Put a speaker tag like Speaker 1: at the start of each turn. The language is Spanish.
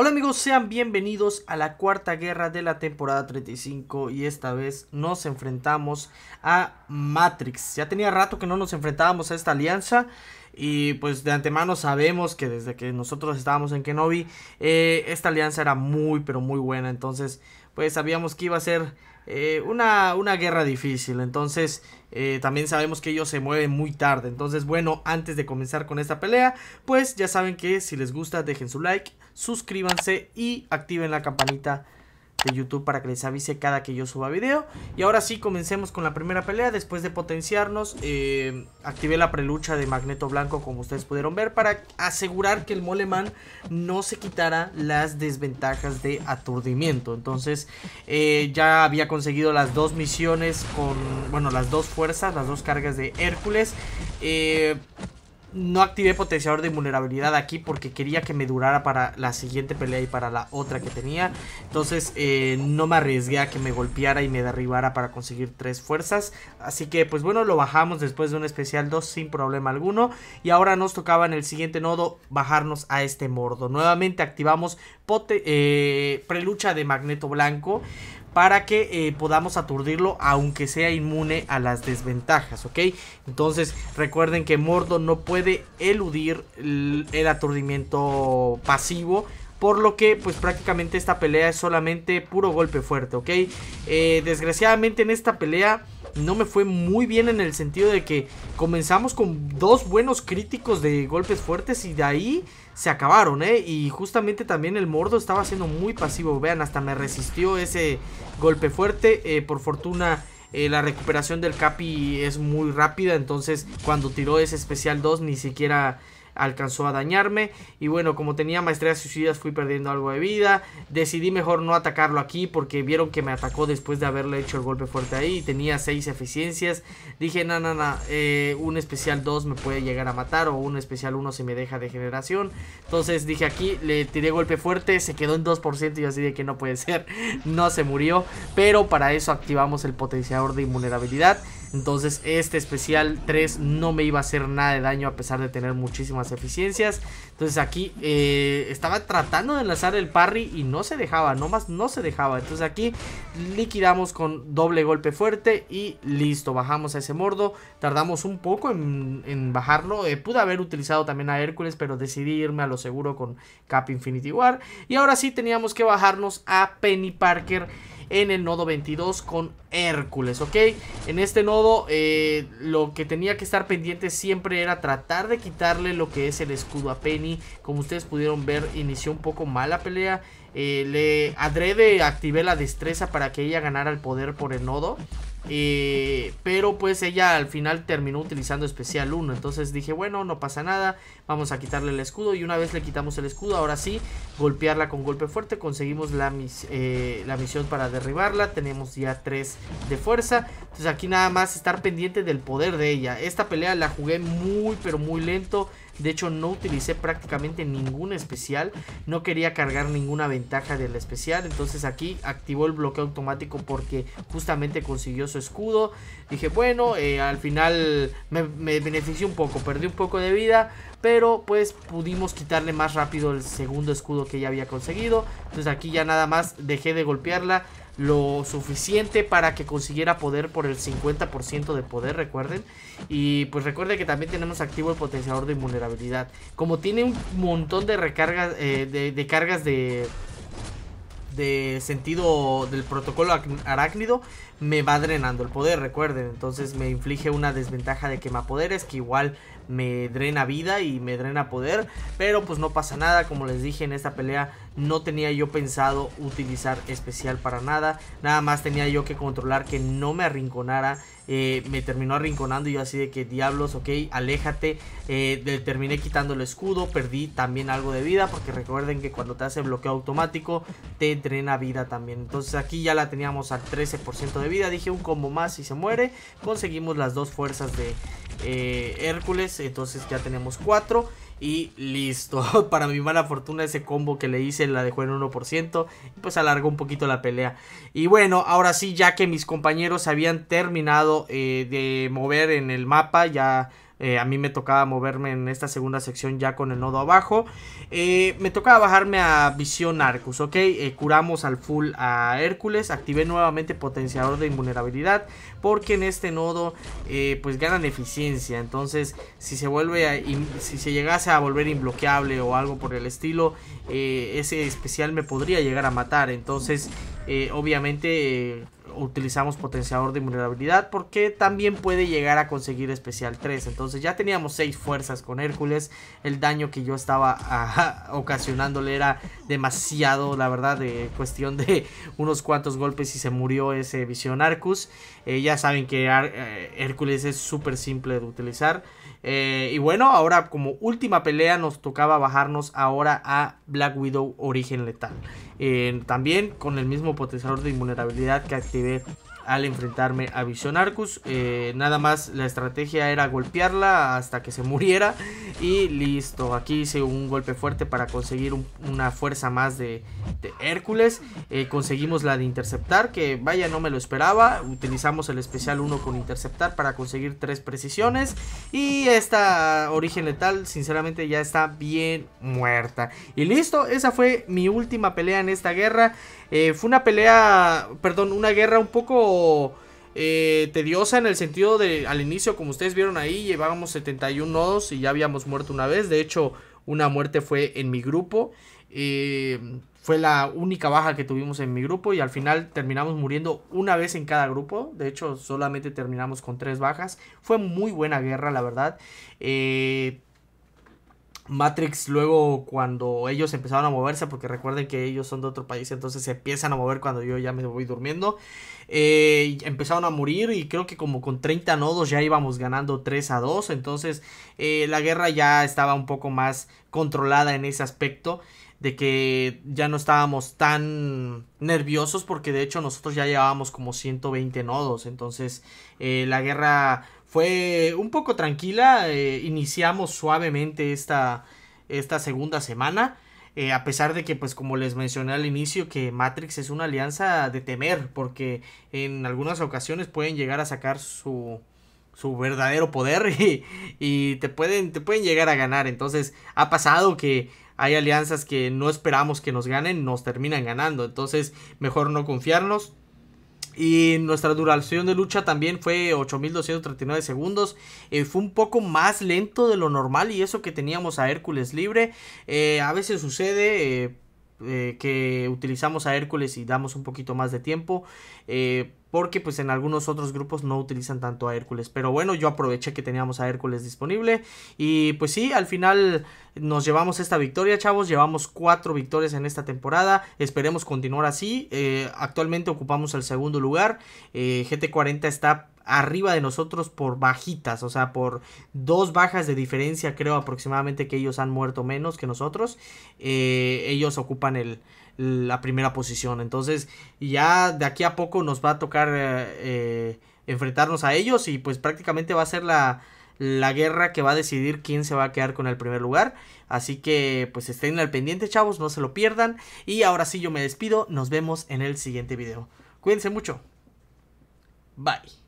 Speaker 1: Hola amigos, sean bienvenidos a la cuarta guerra de la temporada 35 y esta vez nos enfrentamos a Matrix. Ya tenía rato que no nos enfrentábamos a esta alianza y pues de antemano sabemos que desde que nosotros estábamos en Kenobi, eh, esta alianza era muy, pero muy buena. Entonces, pues sabíamos que iba a ser eh, una, guerra difícil. Entonces, eh, también sabemos que ellos se mueven muy tarde. Entonces, bueno, antes de comenzar con esta pelea, pues ya saben que si les gusta, dejen su like, suscríbanse y activen la campanita de YouTube para que les avise cada que yo suba video. Y ahora sí, comencemos con la primera pelea. Después de potenciarnos, eh, activé la prelucha de Magneto Blanco, como ustedes pudieron ver, para asegurar que el Moleman no se quitara las desventajas de aturdimiento. Entonces, eh, ya había conseguido las dos misiones con, bueno, las dos fuerzas, las dos cargas de Hércules. Eh, no activé potenciador de vulnerabilidad aquí porque quería que me durara para la siguiente pelea y para la otra que tenía. Entonces eh, no me arriesgué a que me golpeara y me derribara para conseguir tres fuerzas. Así que pues bueno, lo bajamos después de un especial 2 sin problema alguno. Y ahora nos tocaba en el siguiente nodo bajarnos a este mordo. Nuevamente activamos eh, prelucha de magneto blanco para que eh, podamos aturdirlo aunque sea inmune a las desventajas, ¿ok? Entonces recuerden que Mordo no puede eludir el aturdimiento pasivo, por lo que pues prácticamente esta pelea es solamente puro golpe fuerte, ¿ok? Eh, desgraciadamente en esta pelea no me fue muy bien en el sentido de que comenzamos con dos buenos críticos de golpes fuertes y de ahí se acabaron, ¿eh? Y justamente también el Mordo estaba siendo muy pasivo, vean, hasta me resistió ese golpe fuerte, eh, por fortuna... Eh, la recuperación del Capi es muy rápida, entonces cuando tiró ese especial 2 ni siquiera alcanzó a dañarme. Y bueno, como tenía maestrías suicidas fui perdiendo algo de vida. Decidí mejor no atacarlo aquí porque vieron que me atacó después de haberle hecho el golpe fuerte ahí. Tenía 6 eficiencias. Dije, no, no, no, eh, un especial 2 me puede llegar a matar o un especial 1 se me deja de generación. Entonces dije aquí, le tiré golpe fuerte, se quedó en 2% y así de que no puede ser. No se murió, pero para eso activamos el potenciador de invulnerabilidad. Entonces este especial 3 no me iba a hacer nada de daño a pesar de tener muchísimas eficiencias. Entonces aquí eh, estaba tratando de enlazar el parry y no se dejaba, nomás no se dejaba. Entonces aquí liquidamos con doble golpe fuerte y listo, bajamos a ese mordo. Tardamos un poco en, bajarlo. Eh, pude haber utilizado también a Hércules, pero decidí irme a lo seguro con Cap Infinity War. Y ahora sí teníamos que bajarnos a Penny Parker en el nodo 22 con Hércules, ¿ok? En este nodo eh, lo que tenía que estar pendiente siempre era tratar de quitarle lo que es el escudo a Penny. Como ustedes pudieron ver, inició un poco mal la pelea. Eh, le adrede activé la destreza para que ella ganara el poder por el nodo. Eh, pero pues ella al final terminó utilizando especial 1. Entonces dije, bueno, no pasa nada. Vamos a quitarle el escudo. Y una vez le quitamos el escudo, ahora sí, golpearla con golpe fuerte. Conseguimos la, eh, la misión para derribarla. Tenemos ya 3 de fuerza. Entonces aquí nada más estar pendiente del poder de ella. Esta pelea la jugué muy, pero muy lento. De hecho, no utilicé prácticamente ningún especial. No quería cargar ninguna ventaja del especial. Entonces aquí activó el bloqueo automático porque justamente consiguió su escudo. Dije, bueno, eh, al final me, me un poco. Perdí un poco de vida. Pero pues pudimos quitarle más rápido el segundo escudo que ya había conseguido. Entonces aquí ya nada más dejé de golpearla lo suficiente para que consiguiera poder por el 50% de poder, recuerden. Y pues recuerden que también tenemos activo el potenciador de invulnerabilidad. Como tiene un montón de recargas, eh, de, cargas de, de sentido del protocolo arácnido, me va drenando el poder, recuerden. Entonces me inflige una desventaja de quemapoderes que igual me drena vida y me drena poder. Pero pues no pasa nada, como les dije en esta pelea no tenía yo pensado utilizar especial para nada. Nada más tenía yo que controlar que no me arrinconara. Eh, me terminó arrinconando y yo así de que diablos, ok, aléjate. Eh, terminé quitando el escudo, perdí también algo de vida porque recuerden que cuando te hace bloqueo automático te drena vida también. Entonces aquí ya la teníamos al 13% de vida. Dije un como más y se muere. Conseguimos las dos fuerzas de eh, Hércules, entonces ya tenemos cuatro y listo, para mi mala fortuna ese combo que le hice la dejó en 1% y pues alargó un poquito la pelea. Y bueno, ahora sí, ya que mis compañeros habían terminado eh, de mover en el mapa, ya eh, a mí me tocaba moverme en esta segunda sección ya con el nodo abajo. Eh, me tocaba bajarme a visión Arcus, ¿ok? Eh, curamos al full a Hércules. Activé nuevamente potenciador de invulnerabilidad. Porque en este nodo pues ganan eficiencia. Entonces si se vuelve a si se llegase a volver imbloqueable o algo por el estilo. ese especial me podría llegar a matar. Entonces obviamente utilizamos potenciador de vulnerabilidad. porque también puede llegar a conseguir especial 3. Entonces ya teníamos 6 fuerzas con Hércules. El daño que yo estaba ah, ocasionándole era demasiado, la verdad, de cuestión de unos cuantos golpes y se murió ese visión Arcus. Eh, ya saben que eh, Hércules es súper simple de utilizar. Eh, y bueno, ahora como última pelea nos tocaba bajarnos ahora a Black Widow Origen Letal. también con el mismo potenciador de invulnerabilidad que activé anyway al enfrentarme a Vision Arcus. Eh, nada más la estrategia era golpearla hasta que se muriera y listo. Aquí hice un golpe fuerte para conseguir una fuerza más de, Hércules. Eh, conseguimos la de interceptar, que vaya no me lo esperaba. Utilizamos el especial 1 con interceptar para conseguir 3 precisiones. Y esta origen letal sinceramente ya está bien muerta. Y listo, esa fue mi última pelea en esta guerra. Eh, fue una pelea, perdón, una guerra un poco eh, tediosa en el sentido de al inicio, como ustedes vieron ahí, llevábamos 71 nodos y ya habíamos muerto una vez. De hecho, una muerte fue en mi grupo. Eh, fue la única baja que tuvimos en mi grupo y al final terminamos muriendo una vez en cada grupo. De hecho, solamente terminamos con tres bajas. Fue muy buena guerra, la verdad. Eh, Matrix luego cuando ellos empezaron a moverse, porque recuerden que ellos son de otro país, entonces se empiezan a mover cuando yo ya me voy durmiendo, eh, empezaron a morir y creo que como con 30 nodos ya íbamos ganando 3 a 2, entonces eh, la guerra ya estaba un poco más controlada en ese aspecto de que ya no estábamos tan nerviosos porque de hecho nosotros ya llevábamos como 120 nodos, entonces eh, la guerra fue un poco tranquila. Eh, iniciamos suavemente esta, esta segunda semana. Eh, a pesar de que, pues como les mencioné al inicio, que Matrix es una alianza de temer, porque en algunas ocasiones pueden llegar a sacar su, su verdadero poder y, te, pueden, te pueden llegar a ganar. Entonces ha pasado que hay alianzas que no esperamos que nos ganen, nos terminan ganando. Entonces mejor no confiarnos, y nuestra duración de lucha también fue 8.239 segundos. Eh, fue un poco más lento de lo normal y eso que teníamos a Hércules libre. Eh, a veces sucede eh, que utilizamos a Hércules y damos un poquito más de tiempo porque pues en algunos otros grupos no utilizan tanto a Hércules. Pero bueno, yo aproveché que teníamos a Hércules disponible y pues sí, al final nos llevamos esta victoria, chavos. Llevamos cuatro victorias en esta temporada. Esperemos continuar así. Eh, actualmente ocupamos el segundo lugar. Eh, GT40 está arriba de nosotros por bajitas, o sea, por dos bajas de diferencia creo aproximadamente que ellos han muerto menos que nosotros. Eh, ellos ocupan el, la primera posición. Entonces ya de aquí a poco nos va a tocar eh, eh, enfrentarnos a ellos y pues prácticamente va a ser la, la guerra que va a decidir quién se va a quedar con el primer lugar. Así que pues estén al pendiente chavos, no se lo pierdan. Y ahora sí yo me despido, nos vemos en el siguiente video. Cuídense mucho. Bye.